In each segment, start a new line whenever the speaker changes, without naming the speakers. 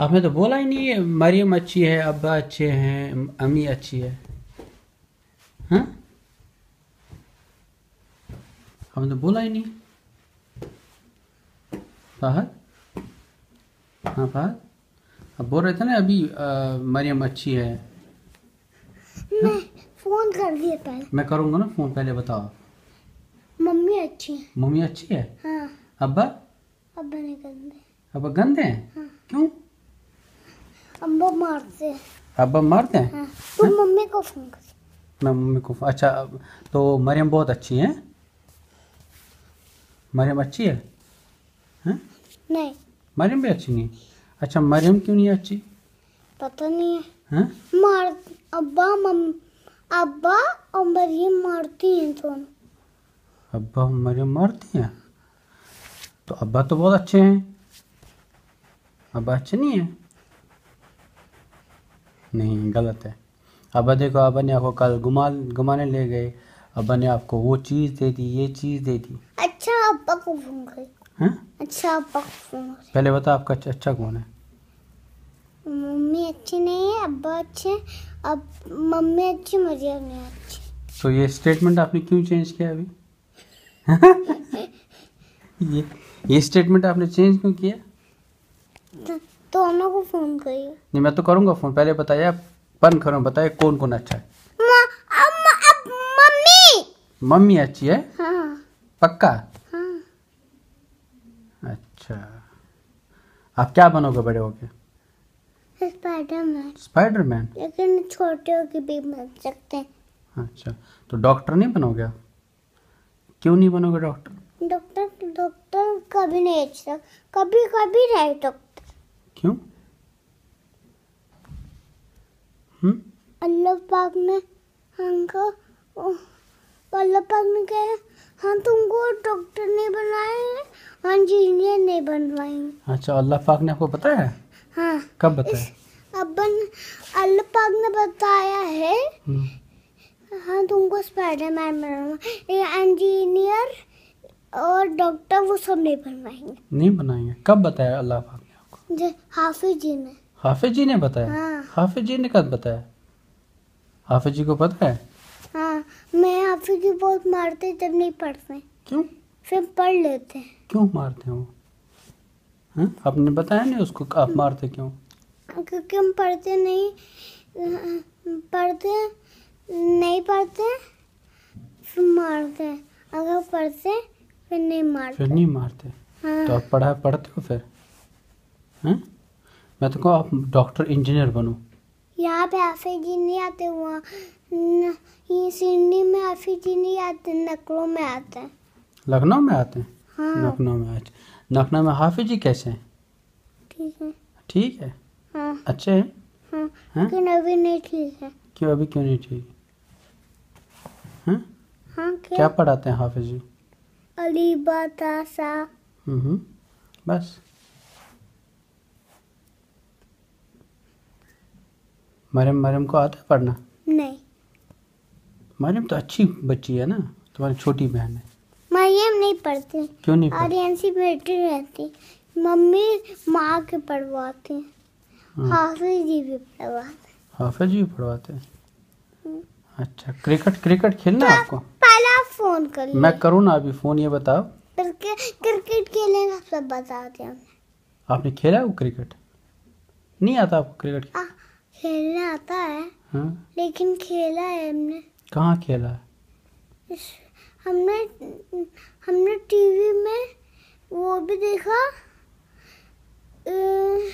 आपने तो बोला ही नहीं मरियम अच्छी है अब्बा अच्छे हैं अम्मी अच्छी है हाँ हमने तो बोला ही नहीं फहद हाँ फहद आप बोल रहे थे ना अभी मरियम अच्छी है
मैं फोन कर दिया पहले
मैं करूँगा ना फोन पहले बताओ
मम्मी अच्छी है
मम्मी अच्छी है हाँ अब्बा
अब्बा नहीं गंदे
अब्बा गंदे हैं
हाँ क्यों अब्बा मारते
अब्बा मारते हैं हाँ।
तो मम्मी को फोन कर
मैं मम्मी को अच्छा तो मरियम बहुत अच्छी है मरियम अच्छी है
है? नहीं
मरियम भी अच्छी नहीं अच्छा मरियम क्यों नहीं अच्छी पता नहीं है है?
मार अब्बा मम अब्बा और मरियम मारती हैं दोनों
अब्बा मरियम मारती हैं तो अब्बा तो बहुत अच्छे हैं अबाच नहीं है नहीं गलत है अब देखो अबा ने आपको कल घुमा घुमाने ले गए अबा ने आपको वो चीज़ दे दी ये चीज़ दे दी
अच्छा अब्बा को फोन कर हाँ? अच्छा अब्बा को फोन
पहले बताओ आपका अच्छा, अच्छा कौन है
मम्मी अच्छी नहीं है अब्बा अच्छे अब मम्मी अच्छी मुझे नहीं अच्छी
तो ये स्टेटमेंट आपने क्यों चेंज किया अभी ये ये स्टेटमेंट आपने चेंज क्यों किया
तो, तो को फोन करिए नहीं
मैं तो करूंगा फोन पहले बताइए आप पन करो बताइए कौन कौन अच्छा है
मम्मी
मम्मी अच्छी है हाँ। पक्का हाँ। अच्छा आप क्या बनोगे बड़े होके
स्पाइडरमैन
स्पाइडरमैन
लेकिन छोटे होके भी बन सकते हैं
अच्छा तो डॉक्टर नहीं बनोगे आप क्यों नहीं बनोगे डॉक्टर
डॉक्टर डॉक्टर कभी नहीं अच्छा कभी कभी नहीं डॉक्टर
क्यों हम्म?
अल्लाह पाक ने हमको अल्लाह पाक ने हम हाँ, तुमको डॉक्टर नहीं बनाएंगे हम इंजीनियर नहीं बनवाएंगे
अच्छा अल्लाह पाक ने आपको बताया है हाँ कब
बताया अब्बन अल्लाह पाक ने बताया है हम्म। हाँ तुमको स्पाइडरमैन बनाऊंगा इंजीनियर और डॉक्टर वो सब नहीं बनवाएंगे
नहीं बनाएंगे कब बताया अल्लाह पाक
हाफिज जी ने
हाफिज जी ने बताया हाँ। हाफिज जी ने कब बताया हाफिज जी को पता है
हाँ मैं हाफिज जी बहुत मारते जब नहीं पढ़ते क्यों फिर पढ़ लेते हैं
क्यों मारते हैं वो हाँ? आपने बताया नहीं उसको आप मारते क्यों
क्योंकि हम पढ़ते नहीं पढ़ते नहीं पढ़ते फिर मारते अगर पढ़ते फिर नहीं मारते फिर नहीं मारते हाँ। तो आप
पढ़ा पढ़ते हो फिर हैं मैं तो कहूँ आप डॉक्टर इंजीनियर बनो
यहाँ पे हाफिज जी नहीं आते वहाँ सिडनी में हाफिज जी नहीं आते लखनऊ में आते हैं
लखनऊ में आते
हैं लखनऊ
हाँ। में आते अच्छा। लखनऊ में हाफिज जी कैसे
हैं ठीक है हाँ। अच्छे हैं हाँ। लेकिन
अभी नहीं ठीक है क्यों अभी क्यों नहीं ठीक है
हाँ, क्या? क्या
पढ़ाते हैं हाफिज जी
अली बतासा
हम्म, बस मरियम मरियम को आता है पढ़ना नहीं मरियम तो अच्छी बच्ची है ना तुम्हारी छोटी बहन है
मरियम नहीं पढ़ती क्यों नहीं पढ़ती आर्यंसी बैठी रहती मम्मी माँ के पढ़वाते हैं हाँ। हाफिज जी भी पढ़वाते हैं
हाफिज जी भी पढ़वाते हैं हम्म। अच्छा क्रिकेट क्रिकेट खेलना है तो आपको
पहला फोन कर ले। मैं
करूँ ना अभी फोन ये बताओ
क्रिकेट खेलेगा सब बताते हैं
आपने खेला है वो क्रिकेट नहीं आता आपको क्रिकेट
हाँ। खेलने आता है हा? लेकिन खेला है हमने कहाँ खेला है हमने हमने टीवी में वो भी देखा ए, न,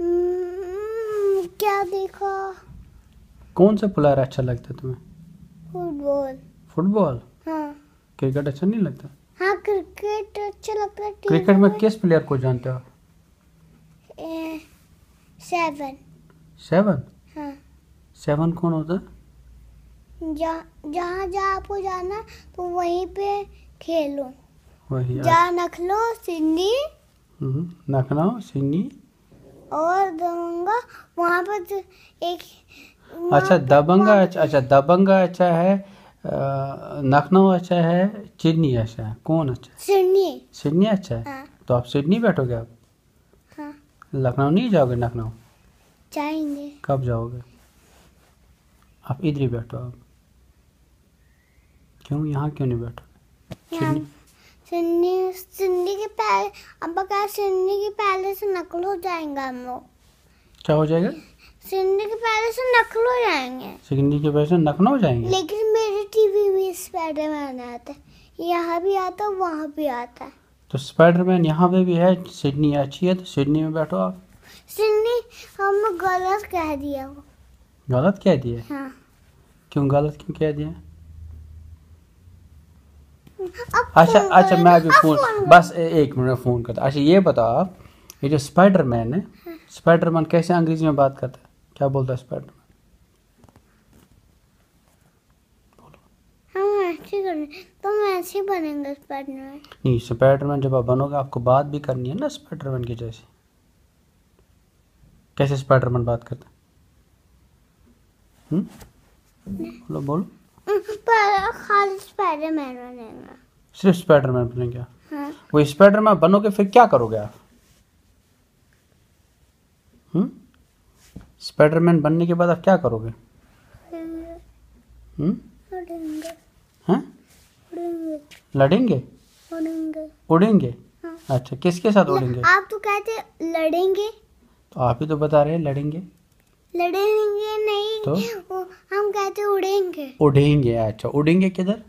हम्म, क्या देखा
कौन सा प्लेयर अच्छा लगता है तुम्हें फुटबॉल फुटबॉल हाँ क्रिकेट अच्छा नहीं लगता
हाँ क्रिकेट अच्छा लगता है क्रिकेट में
किस प्लेयर को जानते हो सेवन सेवन हाँ। सेवन कौन होता
है जा, जहाँ जहाँ आपको जाना तो वहीं पे खेलो
वही जा अच्छा।
नखलो सिंगी
हम्म, नखनाओ सिंगी
और दबंगा वहाँ पर तो एक
अच्छा दबंगा अच्छा अच्छा दबंगा अच्छा है लखनऊ अच्छा है चिन्नी अच्छा है कौन अच्छा है सिडनी सिडनी अच्छा है हाँ। तो आप सिडनी बैठोगे आप हाँ। लखनऊ नहीं जाओगे लखनऊ जाएंगे कब जाओगे आप इधर ही बैठो आप क्यों यहाँ क्यों नहीं बैठो
सिन्नी सिन्नी के पहले अब अगर सिन्नी के पहले से नकल हो जाएंगे हम लोग क्या हो जाएगा सिन्नी के पहले से नकल हो जाएंगे
सिन्नी के पहले से नकल हो जाएंगे
लेकिन मेरे टीवी में स्पाइडरमैन आता है यहाँ भी आता है वहाँ भी आता है
तो स्पाइडरमैन यहाँ पे भी है सिडनी अच्छी है तो सिडनी में बैठो आप
सिन्नी हम गलत कह दिया वो
गलत कह दिया हाँ क्यों गलत क्यों कह दिया अच्छा अच्छा मैं अभी फ़ोन बस एक मिनट फ़ोन करता अच्छा ये बताओ आप ये जो स्पाइडर मैन है स्पाइडर हाँ। मैन कैसे अंग्रेजी में बात करता है क्या बोलता है स्पाइडर मैन
तो बनेंगे स्पाइडरमैन
नहीं स्पाइडरमैन जब आप बनोगे आपको बात भी करनी है ना स्पाइडरमैन की जैसी कैसे स्पाइडरमैन बात करते हैं हम्म? बोलो बोलो
स्पाइडरमैन बनेगा
सिर्फ स्पाइडरमैन बनेंगे हाँ। वो स्पाइडरमैन बनोगे फिर क्या करोगे आप स्पाइडरमैन हम्म? बनने के बाद आप क्या करोगे
लड़ेंगे हम्म?
हाँ? लड़ेंगे उड़ेंगे, हाँ। अच्छा किसके साथ उड़ेंगे आप
तो कहते लड़ेंगे
तो आप ही तो बता रहे हैं लड़ेंगे
लड़ेंगे नहीं तो हम कहते उड़ेंगे
उड़ेंगे अच्छा उड़ेंगे किधर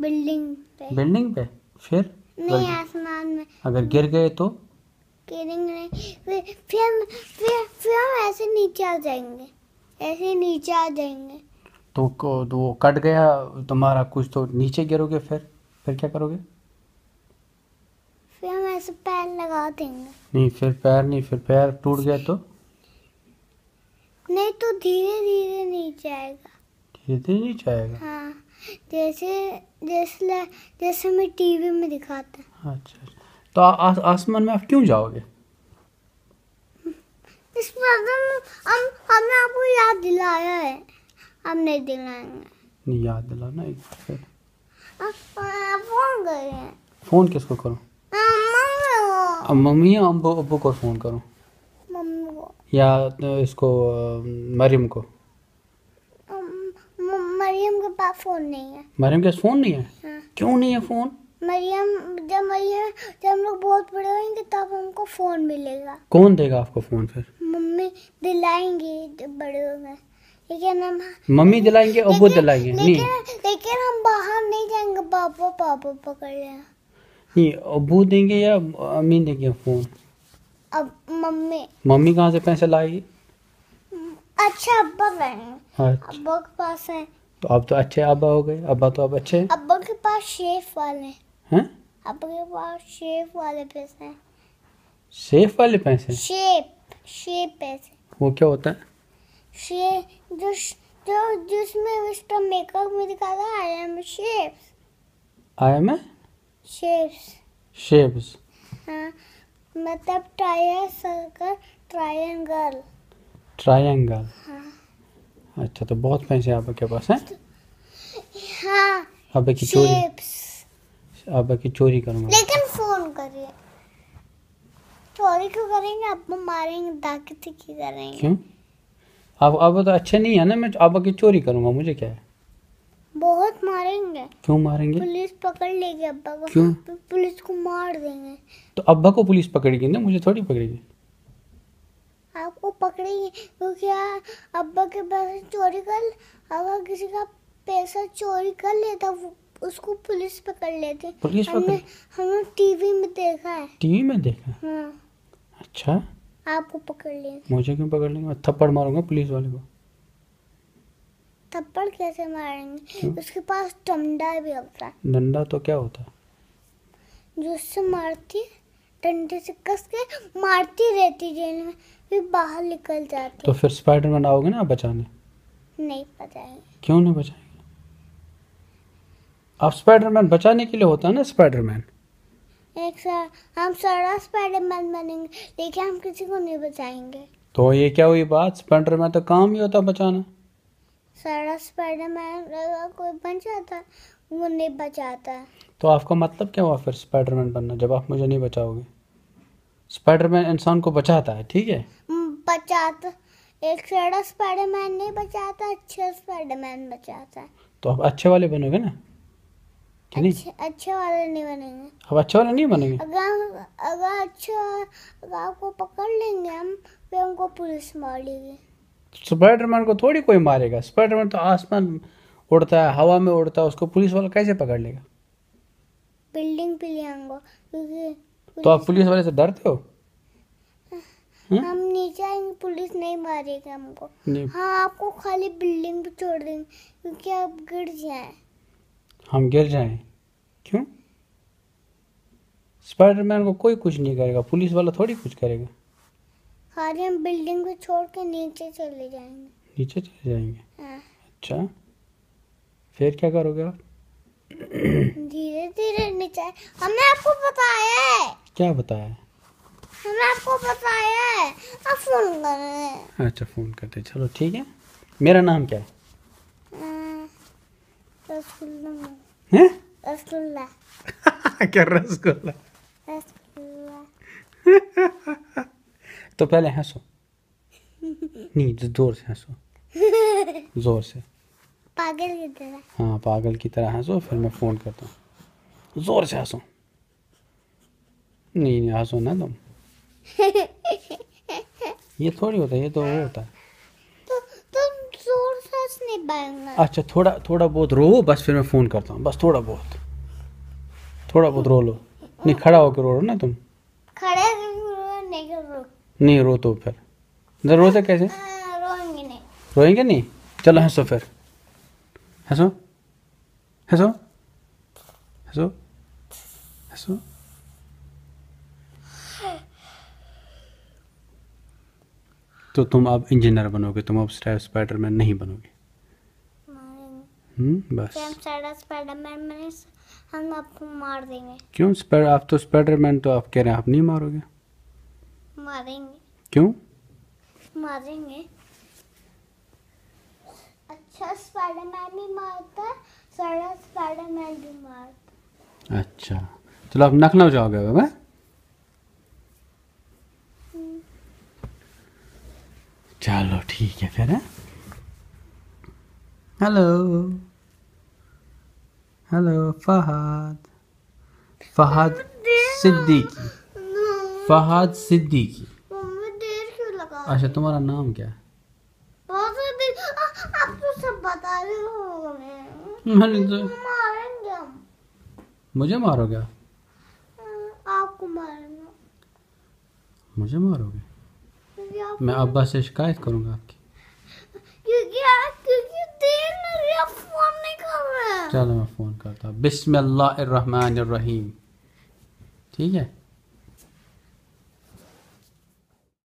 बिल्डिंग पे
बिल्डिंग पे फिर नहीं
आसमान में
अगर गिर गए तो
गिरेंगे फिर फिर फिर फिर हम ऐसे नीचे आ जाएंगे ऐसे नीचे आ जाएंगे
तो, तो, वो कट गया तुम्हारा कुछ तो नीचे गिरोगे फिर फिर क्या करोगे
फिर हम ऐसे पैर लगा देंगे
नहीं फिर पैर नहीं फिर पैर टूट गया तो
नहीं तो धीरे धीरे नीचे आएगा
धीरे धीरे नीचे आएगा
हाँ जैसे जैसे जैसे मैं टीवी में दिखाता
हूँ अच्छा, अच्छा तो आसमान में आप क्यों जाओगे
इस बार तो हम हमने आपको याद दिलाया है हम नहीं दिलाएंगे
नहीं याद दिलाना एक फिर
फोन करें
फोन किसको करूँ मम्मी या अबू अबू को फ़ोन करो या तो इसको मरियम को
मरियम के पास फ़ोन नहीं है
मरियम के फ़ोन नहीं है
हाँ। क्यों नहीं है फ़ोन मरियम जब मरियम जब हम लोग बहुत बड़े होंगे तब हमको फ़ोन मिलेगा
कौन देगा आपको फ़ोन फिर
मम्मी दिलाएंगे जब बड़े होंगे लेकिन हम
मम्मी दिलाएंगे अबू दिलाएंगे लेकिन, नहीं
लेकिन हम बाहर नहीं जाएंगे पापा पापा पकड़ लेंगे
नहीं अबू देंगे या अम्मी देंगे फोन
अब मम्मी
मम्मी कहाँ से पैसे लाएगी
अच्छा अब्बा लाएंगे अच्छा। अब्बा के पास है
तो आप तो अच्छे अब्बा हो गए अब्बा तो अब अच्छे
अब्बा के पास शेफ वाले हैं अब्बा के पास शेफ वाले पैसे हैं
शेफ वाले पैसे
शेप शेप पैसे वो क्या होता है शेप जो जो जिसमें उसका मेकअप में दिखाता है I am chef I am shapes shapes हाँ मतलब ट्रायंगल सर्कल ट्रायंगल
ट्रायंगल
हाँ
अच्छा तो बहुत पैसे आप आपके पास हैं हाँ अब की चोरी अब की चोरी करूँगा
लेकिन फोन करिए चोरी क्यों करेंगे आप तो मारेंगे डाकती की करेंगे क्यों
अब अब तो अच्छे नहीं है ना मैं तो अब की चोरी करूँगा मुझे क्या है
बहुत मारेंगे क्यों मारेंगे पुलिस पकड़ लेगी अब्बा को क्यों पुलिस को मार देंगे
तो अब्बा को पुलिस पकड़ेगी ना मुझे थोड़ी पकड़ेगी
आपको पकड़ेगी क्योंकि अब्बा के पास चोरी कर अगर किसी का पैसा चोरी कर लेता उसको पुलिस पकड़ लेते पुलिस हमने हमने टीवी में देखा है
टीवी में देखा हाँ अच्छा
आपको पकड़ लेंगे
मुझे क्यों पकड़ लेंगे थप्पड़ मारूंगा पुलिस वाले को
थप्पड़ कैसे मारेंगे उसके पास डंडा भी होता है
डंडा तो क्या होता
है जो उससे मारती डंडे से कस के मारती रहती जेल में फिर बाहर निकल जाती
तो फिर स्पाइडरमैन आओगे ना बचाने
नहीं बचाएंगे
क्यों नहीं बचाएंगे आप स्पाइडरमैन बचाने के लिए होता है ना स्पाइडरमैन
एक सर हम सारा स्पाइडरमैन बनेंगे लेकिन हम किसी को नहीं बचाएंगे
तो ये क्या हुई बात स्पाइडरमैन तो काम ही होता बचाना
सारा स्पाइडरमैन कोई बन जाता वो नहीं बचाता
तो आपका मतलब क्या हुआ फिर स्पाइडरमैन बनना जब आप मुझे नहीं बचाओगे स्पाइडरमैन इंसान को बचाता है ठीक है
बचाता एक सारा स्पाइडरमैन नहीं बचाता अच्छे स्पाइडरमैन बचाता है
तो आप अच्छे वाले बनोगे ना अच्छे,
अच्छे वाले नहीं बनेंगे
अब अच्छे वाले नहीं बनेंगे
अगर अगर अच्छा अगर आपको पकड़ लेंगे हम फिर उनको पुलिस मार मारेगी
स्पाइडरमैन को थोड़ी कोई मारेगा स्पाइडरमैन तो आसमान उड़ता है हवा में उड़ता है उसको पुलिस वाला कैसे पकड़ लेगा
बिल्डिंग पे ले तो आप पुलिस
वाले से डरते हो हुँ? हम्म? हम
नीचे आएंगे पुलिस नहीं मारेगा हमको हाँ आपको खाली बिल्डिंग पे छोड़ देंगे क्योंकि आप गिर जाए
हम गिर जाए क्यों स्पाइडरमैन को कोई कुछ नहीं करेगा पुलिस वाला थोड़ी कुछ करेगा
खाली हम बिल्डिंग को छोड़ के नीचे चले जाएंगे
नीचे चले जाएंगे हाँ। अच्छा फिर क्या करोगे आप
धीरे धीरे नीचे हमने आपको बताया है
क्या बताया है
हमने आपको बताया है आप फोन कर रहे
अच्छा फोन करते चलो ठीक है मेरा नाम क्या है
हाँ। रसगुल्ला हैं रसगुल्ला
क्या रसगुल्ला
रसगुल्ला
तो पहले हंसो
नहीं
जोर से हंसो जोर से
पागल की तरह
हाँ पागल की तरह हंसो फिर मैं फ़ोन करता हूँ ज़ोर से हंसो नहीं नहीं हंसो ना तुम ये थोड़ी होता है ये तो वो होता है
तो, अच्छा
थोड़ा थोड़ा बहुत रो बस फिर मैं फ़ोन करता हूँ बस थोड़ा बहुत थोड़ा बहुत रो लो नहीं खड़ा होकर रो रो ना तुम खड़े नहीं रो तो फिर इधर रो रोते कैसे
रोएंगे नहीं
रोएंगे नहीं चलो हंसो फिर हंसो हंसो हंसो हंसो तो तुम अब इंजीनियर बनोगे तुम अब स्टैप स्पाइडरमैन नहीं बनोगे हम्म बस
हम आपको मार देंगे
क्यों स्पाइडर आप तो स्पाइडरमैन तो आप कह रहे हैं आप नहीं मारोगे मारेंगे क्यों
मारेंगे अच्छा स्पाइडरमैन भी मारता सारा स्पाइडरमैन भी
मारता अच्छा चलो आप नखना जाओगे बाबा हम्म। चलो ठीक है फिर हेलो हेलो फहद फहद सिद्दीकी फहद सिद्दीकी अच्छा तुम्हारा नाम क्या है
आप तो सब बता रहे हो मैंने तो मारेंगे
मुझे मारोगे हम्म,
आपको मारेंगे
मुझे मारोगे मैं अब्बा से शिकायत करूंगा आपकी
क्योंकि आप क्योंकि देर में रही फोन नहीं कर रहा चलो मैं
फोन करता हूँ बिस्मिल्लाह ठीक है